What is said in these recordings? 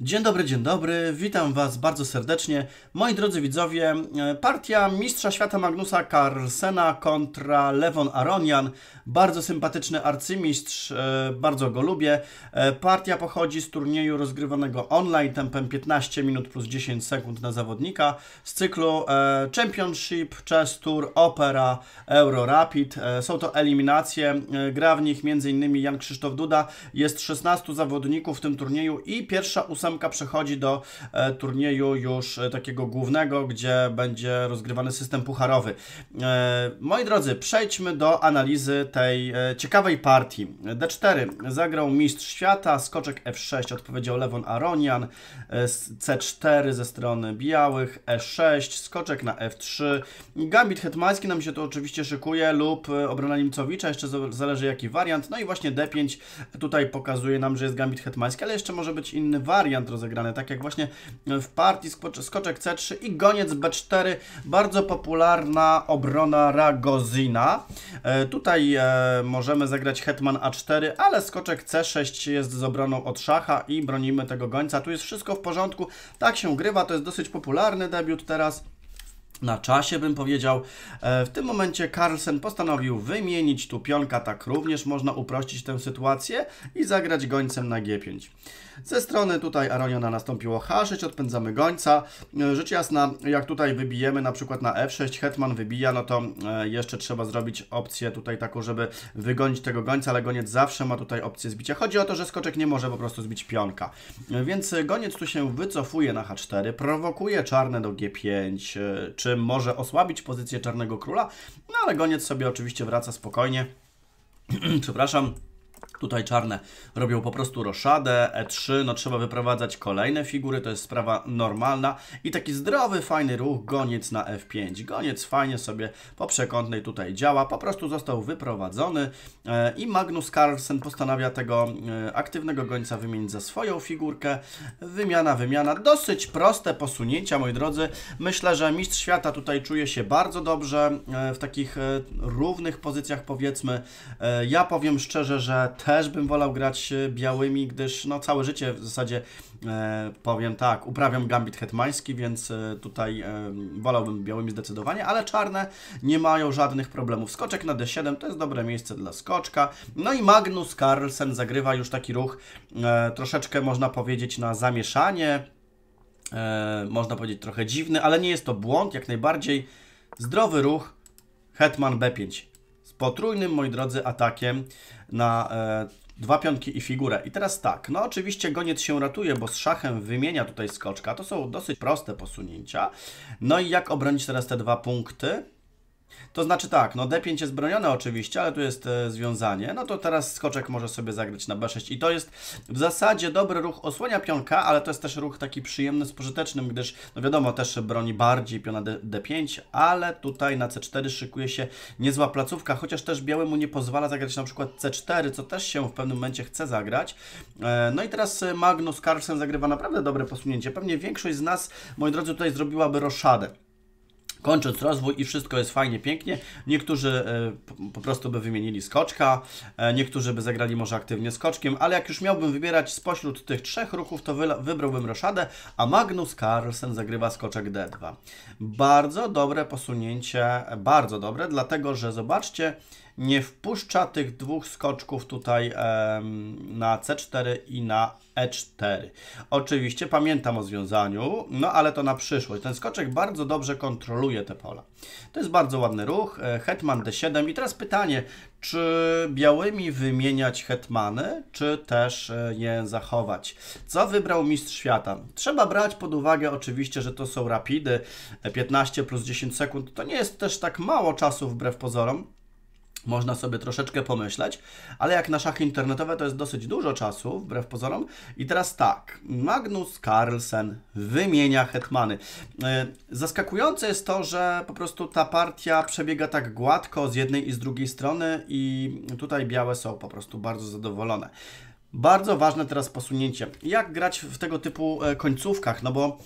Dzień dobry, dzień dobry, witam Was bardzo serdecznie. Moi drodzy widzowie, e, partia mistrza świata Magnusa Carlsena kontra Levon Aronian. Bardzo sympatyczny arcymistrz, e, bardzo go lubię. E, partia pochodzi z turnieju rozgrywanego online tempem 15 minut plus 10 sekund na zawodnika z cyklu Championship, Chess Tour, Opera, Euro Rapid. Są to eliminacje, gra w nich m.in. Jan Krzysztof Duda. Jest 16 zawodników w tym turnieju i pierwsza ósemka ósemka przechodzi do e, turnieju już e, takiego głównego, gdzie będzie rozgrywany system pucharowy. E, moi drodzy, przejdźmy do analizy tej ciekawej partii. D4 zagrał mistrz świata, skoczek F6 odpowiedział Lewon Aronian, C4 ze strony białych, E6, skoczek na F3. Gambit hetmański nam się tu oczywiście szykuje lub obrona Nimcowicza, jeszcze zależy jaki wariant. No i właśnie D5 tutaj pokazuje nam, że jest gambit hetmański, ale jeszcze może być inny wariant wariant rozegrany, tak jak właśnie w partii skoczek C3 i goniec B4, bardzo popularna obrona Ragozina. E, tutaj e, możemy zagrać hetman A4, ale skoczek C6 jest z obroną od szacha i bronimy tego gońca. Tu jest wszystko w porządku, tak się grywa, to jest dosyć popularny debiut teraz na czasie, bym powiedział. E, w tym momencie Carlsen postanowił wymienić tu pionka, tak również można uprościć tę sytuację i zagrać gońcem na G5. Ze strony tutaj Aroniona nastąpiło H6, odpędzamy gońca. E, rzecz jasna, jak tutaj wybijemy na przykład na F6, hetman wybija, no to e, jeszcze trzeba zrobić opcję tutaj taką, żeby wygonić tego gońca, ale goniec zawsze ma tutaj opcję zbicia. Chodzi o to, że skoczek nie może po prostu zbić pionka. Więc goniec tu się wycofuje na H4, prowokuje czarne do G5, czy czy może osłabić pozycję Czarnego Króla, no ale goniec sobie oczywiście wraca spokojnie. Przepraszam, Tutaj czarne robią po prostu roszadę, E3, no trzeba wyprowadzać kolejne figury, to jest sprawa normalna. I taki zdrowy, fajny ruch, goniec na F5. Goniec fajnie sobie po przekątnej tutaj działa, po prostu został wyprowadzony e, i Magnus Carlsen postanawia tego e, aktywnego gońca wymienić za swoją figurkę. Wymiana, wymiana, dosyć proste posunięcia, moi drodzy. Myślę, że mistrz świata tutaj czuje się bardzo dobrze e, w takich e, równych pozycjach, powiedzmy. E, ja powiem szczerze, że też bym wolał grać białymi, gdyż no, całe życie w zasadzie e, powiem tak, uprawiam gambit hetmański, więc e, tutaj e, wolałbym białymi zdecydowanie, ale czarne nie mają żadnych problemów. Skoczek na d7 to jest dobre miejsce dla skoczka. No i Magnus Carlsen zagrywa już taki ruch e, troszeczkę można powiedzieć na zamieszanie, e, można powiedzieć trochę dziwny, ale nie jest to błąd, jak najbardziej zdrowy ruch Hetman b5 potrójnym, moi drodzy, atakiem na e, dwa pionki i figurę. I teraz tak, no oczywiście goniec się ratuje, bo z szachem wymienia tutaj skoczka. To są dosyć proste posunięcia. No i jak obronić teraz te dwa punkty? To znaczy tak, no D5 jest bronione oczywiście, ale tu jest e, związanie. No to teraz skoczek może sobie zagrać na B6 i to jest w zasadzie dobry ruch osłania pionka, ale to jest też ruch taki przyjemny, spożyteczny, gdyż no wiadomo, też broni bardziej piona D, 5 ale tutaj na C4 szykuje się niezła placówka, chociaż też białemu nie pozwala zagrać na przykład C4, co też się w pewnym momencie chce zagrać. E, no i teraz e, Magnus Carlsen zagrywa naprawdę dobre posunięcie. Pewnie większość z nas, moi drodzy, tutaj zrobiłaby roszadę kończąc rozwój i wszystko jest fajnie, pięknie. Niektórzy e, po prostu by wymienili skoczka, e, niektórzy by zagrali może aktywnie skoczkiem, ale jak już miałbym wybierać spośród tych trzech ruchów, to wybrałbym roszadę, a Magnus Carlsen zagrywa skoczek D2. Bardzo dobre posunięcie, bardzo dobre, dlatego że zobaczcie, nie wpuszcza tych dwóch skoczków tutaj na C4 i na E4. Oczywiście pamiętam o związaniu, no ale to na przyszłość. Ten skoczek bardzo dobrze kontroluje te pola. To jest bardzo ładny ruch. E, Hetman D7 i teraz pytanie, czy białymi wymieniać hetmany, czy też e, je zachować? Co wybrał mistrz świata? Trzeba brać pod uwagę oczywiście, że to są rapidy. 15 e, plus 10 sekund to nie jest też tak mało czasu wbrew pozorom można sobie troszeczkę pomyśleć, ale jak na szachy internetowe to jest dosyć dużo czasu, wbrew pozorom. I teraz tak, Magnus Carlsen wymienia hetmany. E, zaskakujące jest to, że po prostu ta partia przebiega tak gładko z jednej i z drugiej strony i tutaj białe są po prostu bardzo zadowolone. Bardzo ważne teraz posunięcie. Jak grać w tego typu e, końcówkach? No bo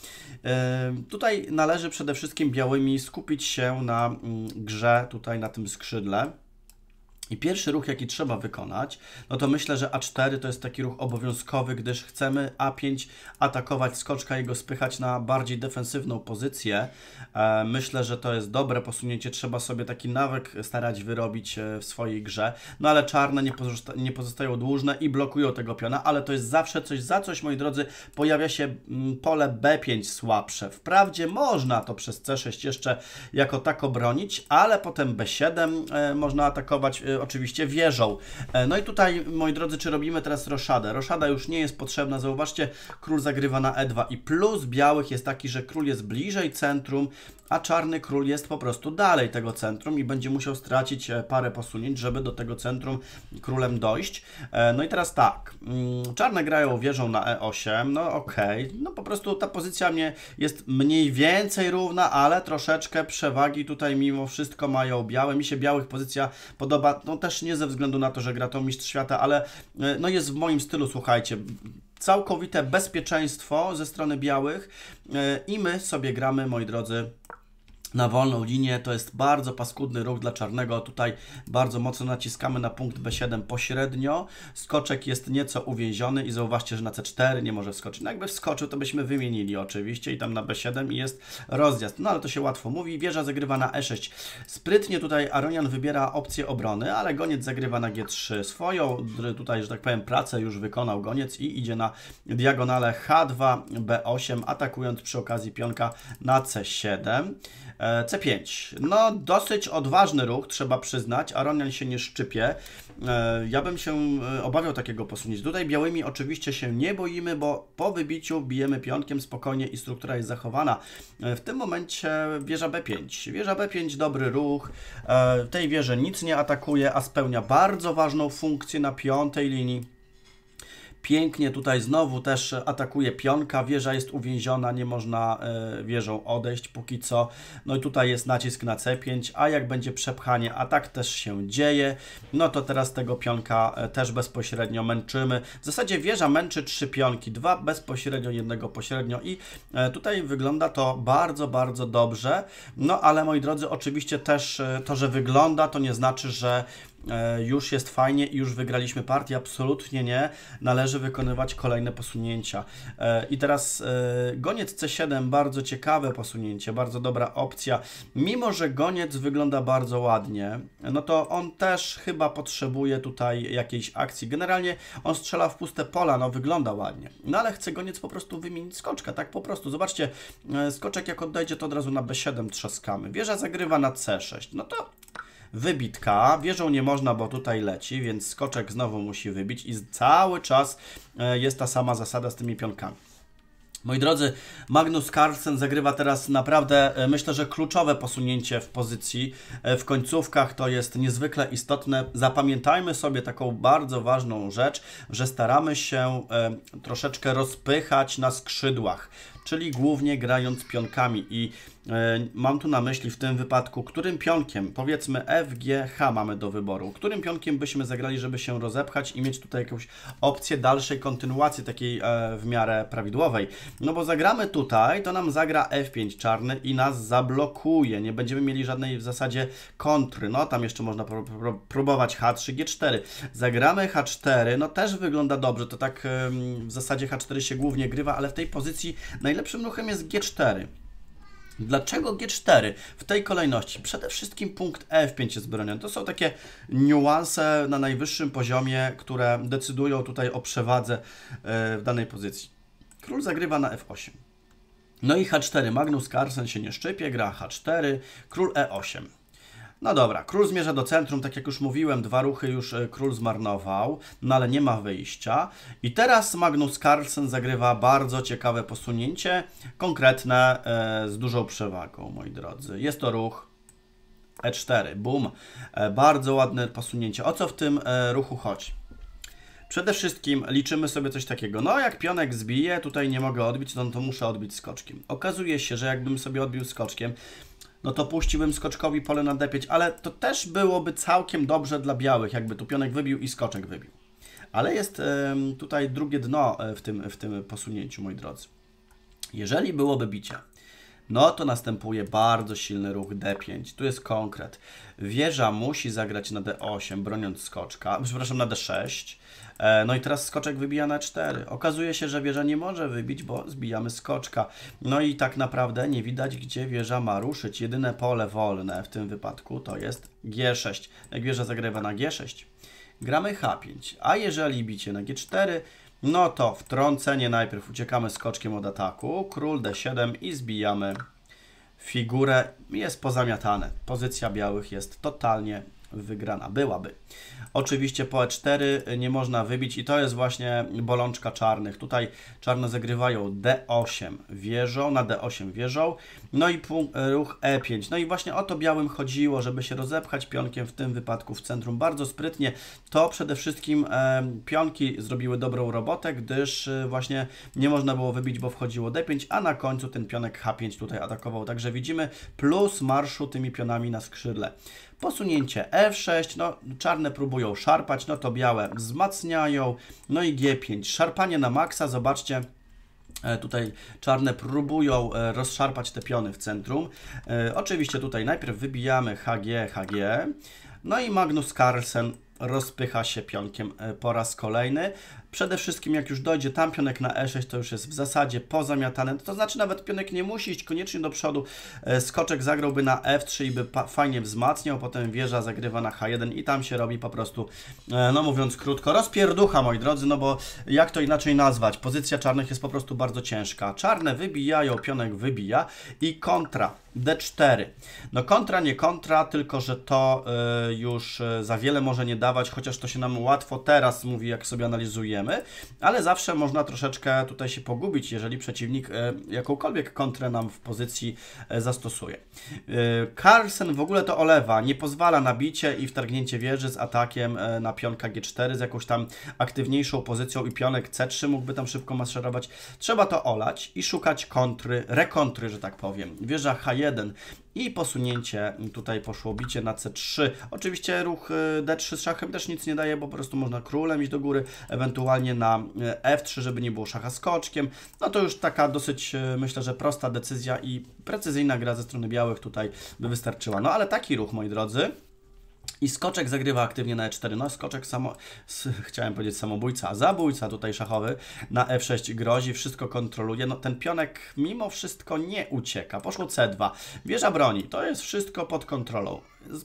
e, tutaj należy przede wszystkim białymi skupić się na mm, grze, tutaj na tym skrzydle. I pierwszy ruch, jaki trzeba wykonać, no to myślę, że A4 to jest taki ruch obowiązkowy, gdyż chcemy A5 atakować skoczka i go spychać na bardziej defensywną pozycję. E, myślę, że to jest dobre posunięcie, trzeba sobie taki nawyk starać wyrobić e, w swojej grze. No ale czarne nie, pozosta nie pozostają dłużne i blokują tego piona, ale to jest zawsze coś za coś, moi drodzy, pojawia się mm, pole B5 słabsze. Wprawdzie można to przez C6 jeszcze jako tak obronić, ale potem B7 e, można atakować oczywiście wierzą. E, no i tutaj, moi drodzy, czy robimy teraz roszadę? Roszada już nie jest potrzebna, zauważcie, król zagrywa na e2 i plus białych jest taki, że król jest bliżej centrum a Czarny Król jest po prostu dalej tego centrum i będzie musiał stracić e, parę posunięć, żeby do tego centrum królem dojść. E, no i teraz tak, mm, Czarne grają wieżą na E8, no okej, okay. no po prostu ta pozycja mnie jest mniej więcej równa, ale troszeczkę przewagi tutaj mimo wszystko mają białe. Mi się białych pozycja podoba, no też nie ze względu na to, że gra to mistrz świata, ale e, no jest w moim stylu, słuchajcie, całkowite bezpieczeństwo ze strony białych i my sobie gramy, moi drodzy, na wolną linię. To jest bardzo paskudny ruch dla czarnego. Tutaj bardzo mocno naciskamy na punkt B7 pośrednio. Skoczek jest nieco uwięziony i zauważcie, że na C4 nie może wskoczyć. No jakby wskoczył, to byśmy wymienili oczywiście i tam na B7 jest rozjazd. No ale to się łatwo mówi. Wieża zagrywa na E6. Sprytnie tutaj Aronian wybiera opcję obrony, ale goniec zagrywa na G3 swoją. Tutaj, że tak powiem, pracę już wykonał goniec i idzie na diagonale H2, B8, atakując przy okazji pionka na C7. E, C5. No, dosyć odważny ruch, trzeba przyznać. Aronian się nie szczypie. E, ja bym się e, obawiał takiego posunięcia. Tutaj białymi oczywiście się nie boimy, bo po wybiciu bijemy pionkiem spokojnie i struktura jest zachowana. W tym momencie wieża B5. Wieża B5, dobry ruch. Tej wieży nic nie atakuje, a spełnia bardzo ważną funkcję na piątej linii Pięknie tutaj znowu też atakuje pionka, wieża jest uwięziona, nie można e, wieżą odejść póki co. No i tutaj jest nacisk na C5, a jak będzie przepchanie, a tak też się dzieje, no to teraz tego pionka e, też bezpośrednio męczymy. W zasadzie wieża męczy trzy pionki, dwa bezpośrednio, jednego pośrednio i e, tutaj wygląda to bardzo, bardzo dobrze. No ale moi drodzy, oczywiście też to, że wygląda, to nie znaczy, że E, już jest fajnie i już wygraliśmy partię, absolutnie nie, należy wykonywać kolejne posunięcia. E, I teraz e, goniec C7, bardzo ciekawe posunięcie, bardzo dobra opcja. Mimo, że goniec wygląda bardzo ładnie, no to on też chyba potrzebuje tutaj jakiejś akcji. Generalnie on strzela w puste pola, no wygląda ładnie, no ale chce goniec po prostu wymienić skoczka, tak po prostu. Zobaczcie, skoczek jak odejdzie, to od razu na B7 trzaskamy. Wieża zagrywa na C6, no to wybitka. Wieżą nie można, bo tutaj leci, więc skoczek znowu musi wybić i cały czas e, jest ta sama zasada z tymi pionkami. Moi drodzy, Magnus Carlsen zagrywa teraz naprawdę, e, myślę, że kluczowe posunięcie w pozycji. E, w końcówkach to jest niezwykle istotne. Zapamiętajmy sobie taką bardzo ważną rzecz, że staramy się troszeczkę rozpychać na skrzydłach, czyli głównie grając pionkami i E, mam tu na myśli w tym wypadku, którym pionkiem, powiedzmy F, G, H mamy do wyboru, którym pionkiem byśmy zagrali, żeby się rozepchać i mieć tutaj jakąś opcję dalszej kontynuacji takiej e, w miarę prawidłowej. No bo zagramy tutaj, to nam zagra F5 czarny i nas zablokuje, nie będziemy mieli żadnej w zasadzie kontry, no tam jeszcze można pró pró próbować H3, G4. Zagramy H4, no też wygląda dobrze, to tak w zasadzie H4 się głównie grywa, ale w tej pozycji najlepszym ruchem jest G4. Dlaczego G4 w tej kolejności? Przede wszystkim punkt e 5 jest bronią. To są takie niuanse na najwyższym poziomie, które decydują tutaj o przewadze e, w danej pozycji. Król zagrywa na F8. No i H4, Magnus Carlsen się nie szczypie, gra H4, król E8. No dobra, król zmierza do centrum, tak jak już mówiłem, dwa ruchy już e, król zmarnował, no ale nie ma wyjścia. I teraz Magnus Carlsen zagrywa bardzo ciekawe posunięcie, konkretne, e, z dużą przewagą, moi drodzy. Jest to ruch E4, boom, e, bardzo ładne posunięcie. O co w tym e, ruchu chodzi? Przede wszystkim liczymy sobie coś takiego. No, jak pionek zbije, tutaj nie mogę odbić, no to muszę odbić skoczkiem. Okazuje się, że jakbym sobie odbił skoczkiem, no to puściłbym skoczkowi pole na d5, ale to też byłoby całkiem dobrze dla białych, jakby tu pionek wybił i skoczek wybił. Ale jest tutaj drugie dno e, w tym, w tym posunięciu, moi drodzy. Jeżeli byłoby bicia no to następuje bardzo silny ruch D5. Tu jest konkret. Wieża musi zagrać na D8, broniąc skoczka, przepraszam, na D6. E, no i teraz skoczek wybija na 4. Okazuje się, że wieża nie może wybić, bo zbijamy skoczka. No i tak naprawdę nie widać, gdzie wieża ma ruszyć. Jedyne pole wolne w tym wypadku to jest G6. Jak wieża zagrywa na G6, gramy H5. A jeżeli bicie na G4, no to wtrącenie najpierw. Uciekamy skoczkiem od ataku. Król d7 i zbijamy figurę. Jest pozamiatane. Pozycja białych jest totalnie wygrana. Byłaby. Oczywiście po e4 nie można wybić i to jest właśnie bolączka czarnych. Tutaj czarne zagrywają d8 wieżą, na d8 wieżą. No i e, ruch E5. No i właśnie o to białym chodziło, żeby się rozepchać pionkiem, w tym wypadku w centrum. Bardzo sprytnie. To przede wszystkim e, pionki zrobiły dobrą robotę, gdyż e, właśnie nie można było wybić, bo wchodziło D5, a na końcu ten pionek H5 tutaj atakował. Także widzimy plus marszu tymi pionami na skrzydle. Posunięcie F6, no czarne próbują szarpać, no to białe wzmacniają, no i G5. Szarpanie na maksa, zobaczcie, E, tutaj czarne próbują e, rozszarpać te piony w centrum. E, oczywiście tutaj najpierw wybijamy HG, HG. No i Magnus Carlsen rozpycha się pionkiem e, po raz kolejny. Przede wszystkim jak już dojdzie tam pionek na e6, to już jest w zasadzie pozamiatane. To znaczy nawet pionek nie musi iść koniecznie do przodu. E, skoczek zagrałby na f3 i by fajnie wzmacniał, potem wieża zagrywa na h1 i tam się robi po prostu, e, no mówiąc krótko, rozpierducha moi drodzy, no bo jak to inaczej nazwać? Pozycja czarnych jest po prostu bardzo ciężka. Czarne wybijają, pionek wybija i kontra D4. No kontra, nie kontra, tylko że to y, już y, za wiele może nie dawać, chociaż to się nam łatwo teraz mówi, jak sobie analizujemy, ale zawsze można troszeczkę tutaj się pogubić, jeżeli przeciwnik y, jakąkolwiek kontrę nam w pozycji y, zastosuje. Y, Carlsen w ogóle to olewa, nie pozwala na bicie i wtargnięcie wieży z atakiem y, na pionka G4 z jakąś tam aktywniejszą pozycją i pionek C3 mógłby tam szybko maszerować. Trzeba to olać i szukać kontry, rekontry, że tak powiem. Wieża H1 i posunięcie mm, tutaj poszło bicie na C3. Oczywiście ruch e, D3 z szachem też nic nie daje, bo po prostu można królem iść do góry, ewentualnie na e, F3, żeby nie było szacha skoczkiem. No to już taka dosyć, e, myślę, że prosta decyzja i precyzyjna gra ze strony białych tutaj by wystarczyła. No ale taki ruch, moi drodzy, i Skoczek zagrywa aktywnie na e4. No, Skoczek samo, chciałem powiedzieć samobójca, zabójca tutaj szachowy na f6 e grozi, wszystko kontroluje. No, ten pionek mimo wszystko nie ucieka. Poszło c2. Wieża broni. To jest wszystko pod kontrolą.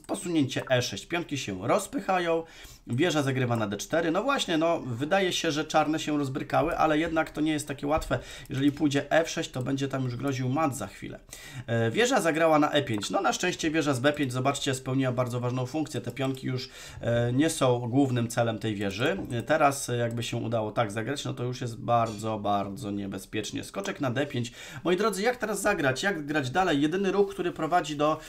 Posunięcie e6. Pionki się rozpychają. Wieża zagrywa na d4. No właśnie, no wydaje się, że czarne się rozbrykały, ale jednak to nie jest takie łatwe. Jeżeli pójdzie e6, to będzie tam już groził mat za chwilę. E, wieża zagrała na e5. No na szczęście wieża z b5, zobaczcie, spełniła bardzo ważną funkcję. Te pionki już e, nie są głównym celem tej wieży. E, teraz jakby się udało tak zagrać, no to już jest bardzo, bardzo niebezpiecznie. Skoczek na d5. Moi drodzy, jak teraz zagrać? Jak grać dalej? Jedyny ruch, który prowadzi do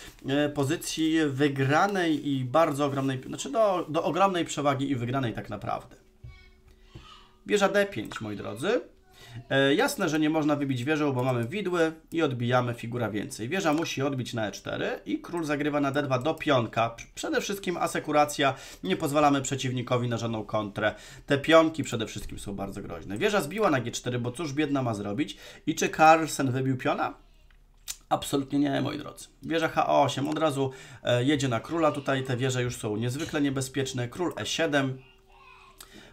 pozycji wygranej i bardzo ogromnej, znaczy do, do ogromnej przewagi i wygranej tak naprawdę. Wieża D5, moi drodzy. E, jasne, że nie można wybić wieżą, bo mamy widły i odbijamy figura więcej. Wieża musi odbić na E4 i król zagrywa na D2 do pionka. Przede wszystkim asekuracja, nie pozwalamy przeciwnikowi na żadną kontrę. Te pionki przede wszystkim są bardzo groźne. Wieża zbiła na G4, bo cóż biedna ma zrobić? I czy Carlsen wybił piona? Absolutnie nie, moi drodzy. Wieża H8 od razu e, jedzie na króla. Tutaj te wieże już są niezwykle niebezpieczne. Król E7,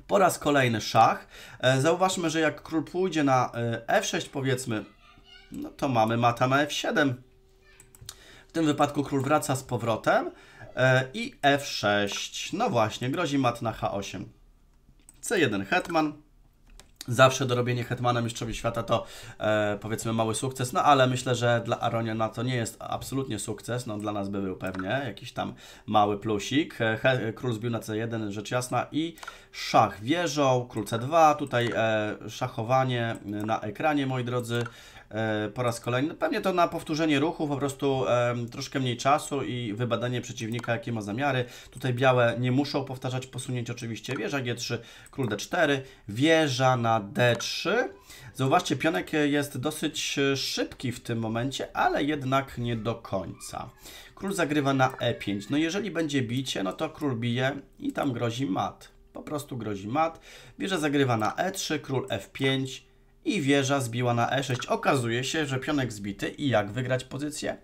po raz kolejny szach. E, zauważmy, że jak król pójdzie na e, f6 powiedzmy, no to mamy mata na f7. W tym wypadku król wraca z powrotem i f6. No właśnie, grozi mat na h8. c1 hetman. Zawsze dorobienie Hetmana Mistrzowi Świata to e, powiedzmy mały sukces, no ale myślę, że dla Aroniana to nie jest absolutnie sukces, no dla nas by był pewnie jakiś tam mały plusik. E, he, król zbił na C1, rzecz jasna i szach wieżą, król C2, tutaj e, szachowanie na ekranie moi drodzy. E, po raz kolejny. Pewnie to na powtórzenie ruchu, po prostu troszkę mniej czasu i wybadanie przeciwnika, jakie ma zamiary. Tutaj białe nie muszą powtarzać posunięć oczywiście. Wieża G3, król D4, wieża na D3. Zauważcie, pionek jest dosyć e, szybki w tym momencie, ale jednak nie do końca. Król zagrywa na E5. No jeżeli będzie bicie, no to król bije i tam grozi mat. Po prostu grozi mat. Wieża zagrywa na E3, król F5 i wieża zbiła na e6. Okazuje się, że pionek zbity i jak wygrać pozycję?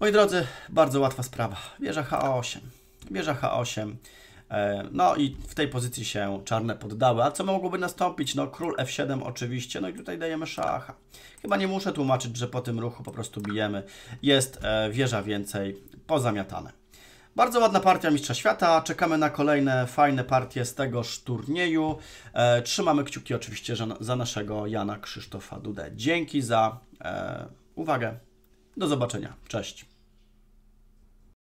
Moi drodzy, bardzo łatwa sprawa. Wieża h8. Wieża h8. E, no i w tej pozycji się czarne poddały. A co mogłoby nastąpić? No król f7 oczywiście, no i tutaj dajemy szacha. Chyba nie muszę tłumaczyć, że po tym ruchu po prostu bijemy. Jest e, wieża więcej pozamiatane. Bardzo ładna partia Mistrza Świata. Czekamy na kolejne fajne partie z tegoż turnieju. E, trzymamy kciuki oczywiście za naszego Jana Krzysztofa Dudę. Dzięki za e, uwagę. Do zobaczenia. Cześć.